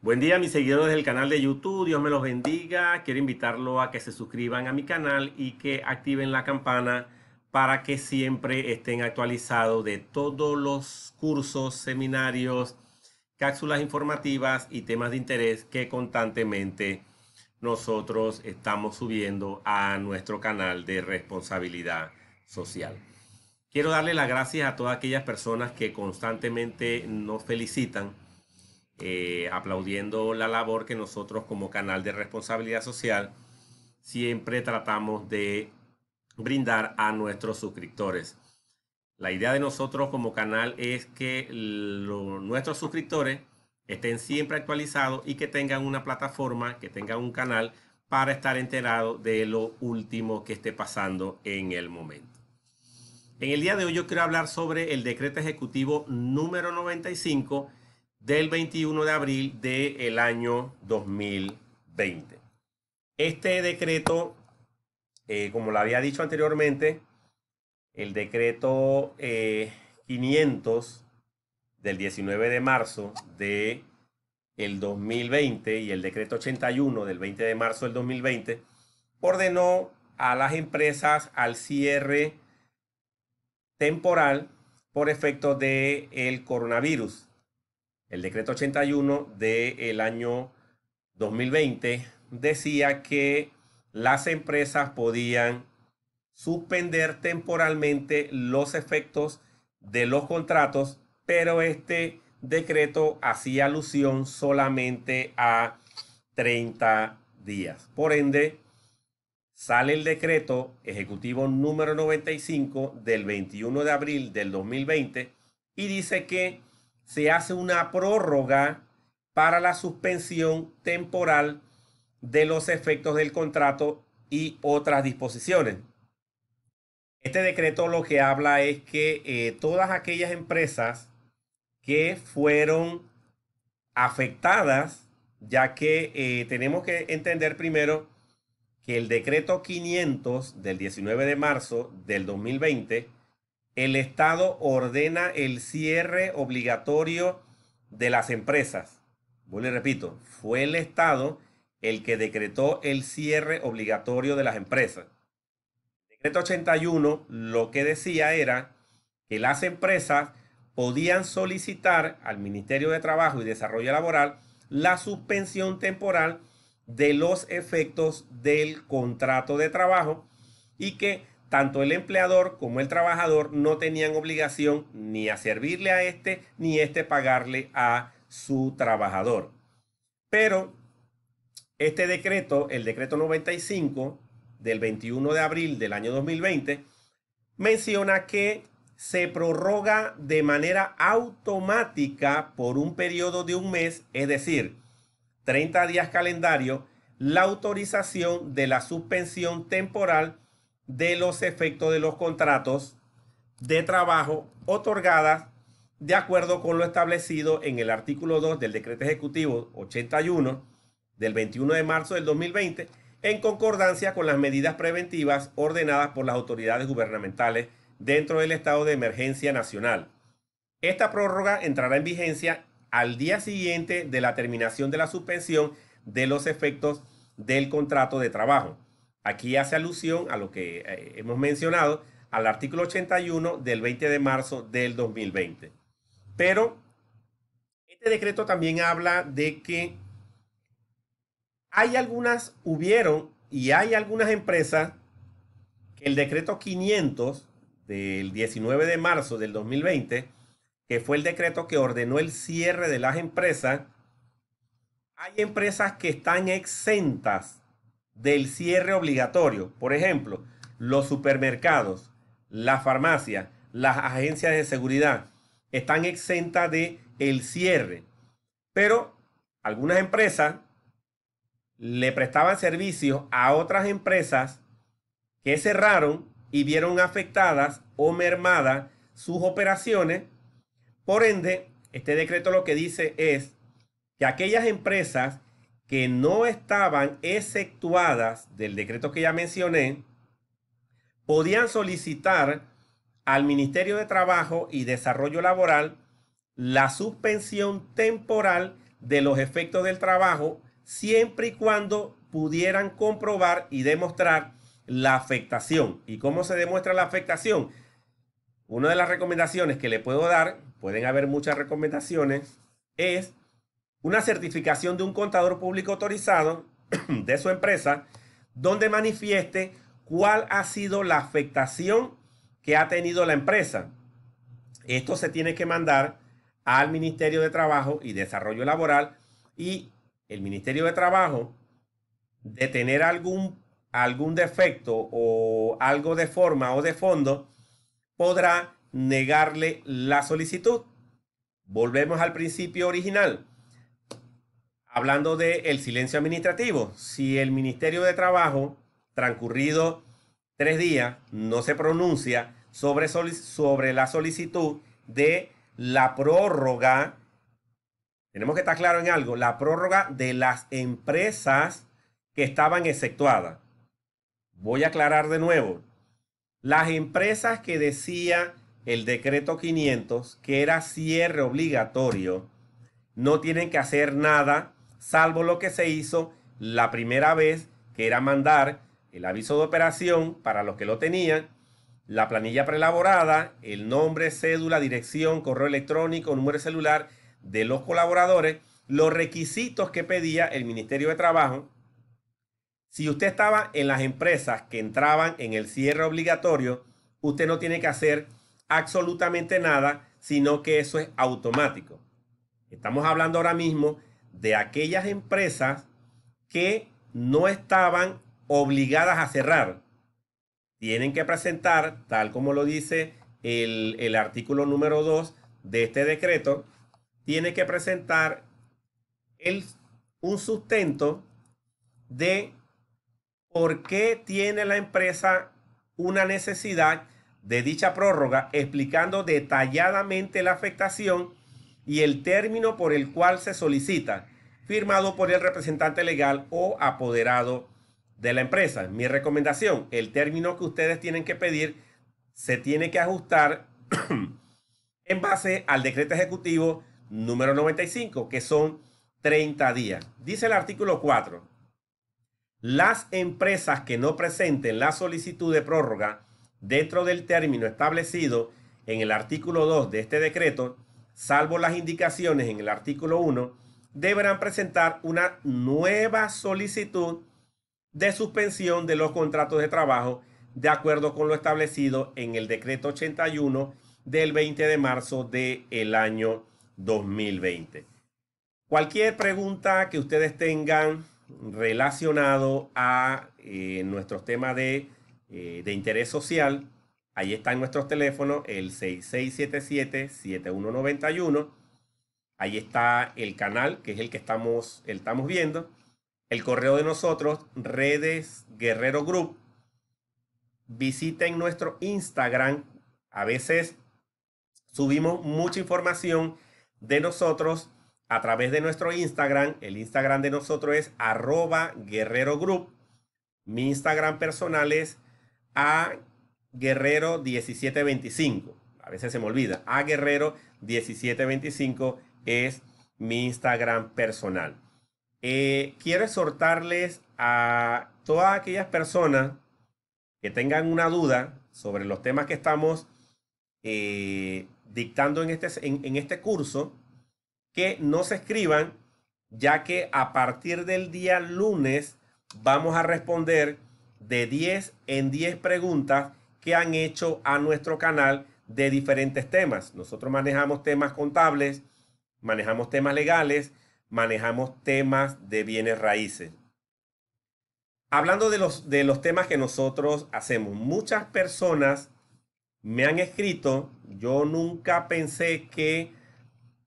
Buen día mis seguidores del canal de YouTube, Dios me los bendiga. Quiero invitarlo a que se suscriban a mi canal y que activen la campana para que siempre estén actualizados de todos los cursos, seminarios, cápsulas informativas y temas de interés que constantemente nosotros estamos subiendo a nuestro canal de responsabilidad social. Quiero darle las gracias a todas aquellas personas que constantemente nos felicitan eh, aplaudiendo la labor que nosotros como canal de responsabilidad social siempre tratamos de brindar a nuestros suscriptores. La idea de nosotros como canal es que nuestros suscriptores estén siempre actualizados y que tengan una plataforma, que tengan un canal para estar enterados de lo último que esté pasando en el momento. En el día de hoy yo quiero hablar sobre el decreto ejecutivo número 95 del 21 de abril del año 2020. Este decreto, eh, como lo había dicho anteriormente, el decreto 500 eh, del 19 de marzo de el 2020 y el decreto 81 del 20 de marzo del 2020 ordenó a las empresas al cierre temporal por efecto de el coronavirus el decreto 81 del año 2020 decía que las empresas podían suspender temporalmente los efectos de los contratos, pero este decreto hacía alusión solamente a 30 días. Por ende, sale el decreto ejecutivo número 95 del 21 de abril del 2020 y dice que se hace una prórroga para la suspensión temporal de los efectos del contrato y otras disposiciones. Este decreto lo que habla es que eh, todas aquellas empresas que fueron afectadas, ya que eh, tenemos que entender primero que el decreto 500 del 19 de marzo del 2020 el Estado ordena el cierre obligatorio de las empresas. Vuelvo y repito, fue el Estado el que decretó el cierre obligatorio de las empresas. decreto 81 lo que decía era que las empresas podían solicitar al Ministerio de Trabajo y Desarrollo Laboral la suspensión temporal de los efectos del contrato de trabajo y que tanto el empleador como el trabajador no tenían obligación ni a servirle a este ni este pagarle a su trabajador. Pero este decreto, el decreto 95 del 21 de abril del año 2020, menciona que se prorroga de manera automática por un periodo de un mes, es decir, 30 días calendario, la autorización de la suspensión temporal de los efectos de los contratos de trabajo otorgadas de acuerdo con lo establecido en el artículo 2 del decreto ejecutivo 81 del 21 de marzo del 2020 en concordancia con las medidas preventivas ordenadas por las autoridades gubernamentales dentro del estado de emergencia nacional. Esta prórroga entrará en vigencia al día siguiente de la terminación de la suspensión de los efectos del contrato de trabajo. Aquí hace alusión a lo que eh, hemos mencionado, al artículo 81 del 20 de marzo del 2020. Pero este decreto también habla de que hay algunas, hubieron y hay algunas empresas que el decreto 500 del 19 de marzo del 2020, que fue el decreto que ordenó el cierre de las empresas, hay empresas que están exentas del cierre obligatorio. Por ejemplo, los supermercados, las farmacias, las agencias de seguridad están exentas de el cierre. Pero algunas empresas le prestaban servicios a otras empresas que cerraron y vieron afectadas o mermadas sus operaciones. Por ende, este decreto lo que dice es que aquellas empresas que no estaban exceptuadas del decreto que ya mencioné, podían solicitar al Ministerio de Trabajo y Desarrollo Laboral la suspensión temporal de los efectos del trabajo siempre y cuando pudieran comprobar y demostrar la afectación. ¿Y cómo se demuestra la afectación? Una de las recomendaciones que le puedo dar, pueden haber muchas recomendaciones, es una certificación de un contador público autorizado de su empresa donde manifieste cuál ha sido la afectación que ha tenido la empresa. Esto se tiene que mandar al Ministerio de Trabajo y Desarrollo Laboral y el Ministerio de Trabajo de tener algún, algún defecto o algo de forma o de fondo podrá negarle la solicitud. Volvemos al principio original hablando del el silencio administrativo, si el Ministerio de Trabajo, transcurrido tres días, no se pronuncia sobre, sobre la solicitud de la prórroga, tenemos que estar claro en algo, la prórroga de las empresas que estaban exceptuadas. Voy a aclarar de nuevo. Las empresas que decía el decreto 500, que era cierre obligatorio, no tienen que hacer nada salvo lo que se hizo la primera vez, que era mandar el aviso de operación para los que lo tenían, la planilla preelaborada, el nombre, cédula, dirección, correo electrónico, número celular de los colaboradores, los requisitos que pedía el Ministerio de Trabajo. Si usted estaba en las empresas que entraban en el cierre obligatorio, usted no tiene que hacer absolutamente nada, sino que eso es automático. Estamos hablando ahora mismo de aquellas empresas que no estaban obligadas a cerrar. Tienen que presentar, tal como lo dice el, el artículo número 2 de este decreto, tiene que presentar el, un sustento de por qué tiene la empresa una necesidad de dicha prórroga, explicando detalladamente la afectación y el término por el cual se solicita, firmado por el representante legal o apoderado de la empresa. Mi recomendación, el término que ustedes tienen que pedir se tiene que ajustar en base al decreto ejecutivo número 95, que son 30 días. Dice el artículo 4. Las empresas que no presenten la solicitud de prórroga dentro del término establecido en el artículo 2 de este decreto salvo las indicaciones en el artículo 1, deberán presentar una nueva solicitud de suspensión de los contratos de trabajo de acuerdo con lo establecido en el decreto 81 del 20 de marzo del año 2020. Cualquier pregunta que ustedes tengan relacionado a nuestro eh, nuestros temas de, eh, de interés social, Ahí están nuestros teléfonos, el 6677-7191. Ahí está el canal, que es el que estamos, estamos viendo. El correo de nosotros, redes guerrero group. Visiten nuestro Instagram. A veces subimos mucha información de nosotros a través de nuestro Instagram. El Instagram de nosotros es arroba guerrero group. Mi Instagram personal es a Guerrero 1725. A veces se me olvida. A Guerrero 1725 es mi Instagram personal. Eh, quiero exhortarles a todas aquellas personas que tengan una duda sobre los temas que estamos eh, dictando en este, en, este curso, que no se escriban, ya que a partir del día lunes vamos a responder de 10 en 10 preguntas han hecho a nuestro canal de diferentes temas. Nosotros manejamos temas contables, manejamos temas legales, manejamos temas de bienes raíces. Hablando de los, de los temas que nosotros hacemos, muchas personas me han escrito, yo nunca pensé que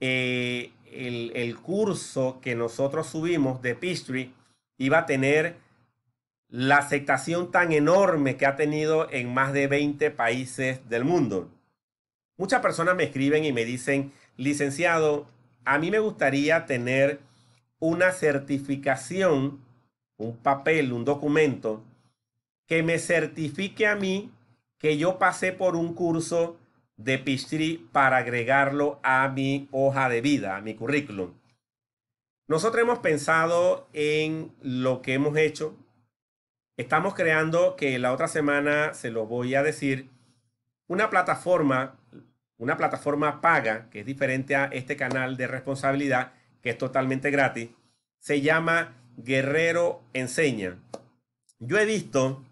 eh, el, el, curso que nosotros subimos de Pistry iba a tener la aceptación tan enorme que ha tenido en más de 20 países del mundo. Muchas personas me escriben y me dicen, licenciado, a mí me gustaría tener una certificación, un papel, un documento, que me certifique a mí que yo pasé por un curso de Pistri para agregarlo a mi hoja de vida, a mi currículum. Nosotros hemos pensado en lo que hemos hecho, Estamos creando, que la otra semana se lo voy a decir, una plataforma, una plataforma paga, que es diferente a este canal de responsabilidad, que es totalmente gratis, se llama Guerrero Enseña. Yo he visto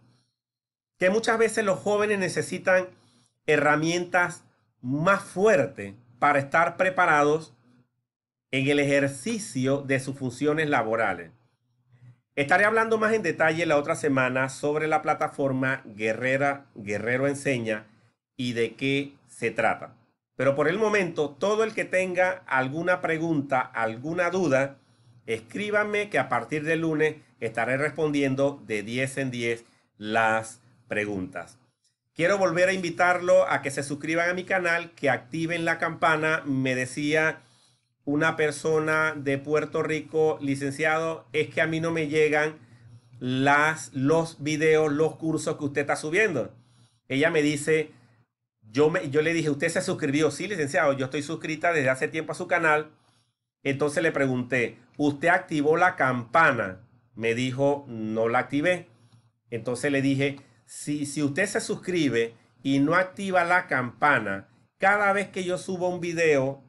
que muchas veces los jóvenes necesitan herramientas más fuertes para estar preparados en el ejercicio de sus funciones laborales. Estaré hablando más en detalle la otra semana sobre la plataforma Guerrera, Guerrero Enseña y de qué se trata. Pero por el momento, todo el que tenga alguna pregunta, alguna duda, escríbanme que a partir del lunes estaré respondiendo de 10 en 10 las preguntas. Quiero volver a invitarlo a que se suscriban a mi canal, que activen la campana. Me decía una persona de Puerto Rico, licenciado, es que a mí no me llegan las, los videos, los cursos que usted está subiendo. Ella me dice, yo, me, yo le dije, ¿usted se suscribió? Sí, licenciado, yo estoy suscrita desde hace tiempo a su canal. Entonces le pregunté, ¿usted activó la campana? Me dijo, no la activé. Entonces le dije, si, si usted se suscribe y no activa la campana, cada vez que yo subo un video,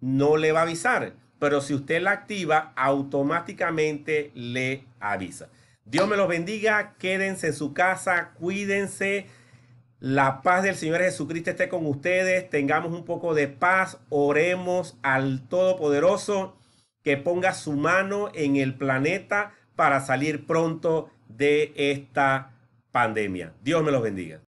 no le va a avisar, pero si usted la activa, automáticamente le avisa. Dios me los bendiga, quédense en su casa, cuídense. La paz del Señor Jesucristo esté con ustedes. Tengamos un poco de paz. Oremos al Todopoderoso que ponga su mano en el planeta para salir pronto de esta pandemia. Dios me los bendiga.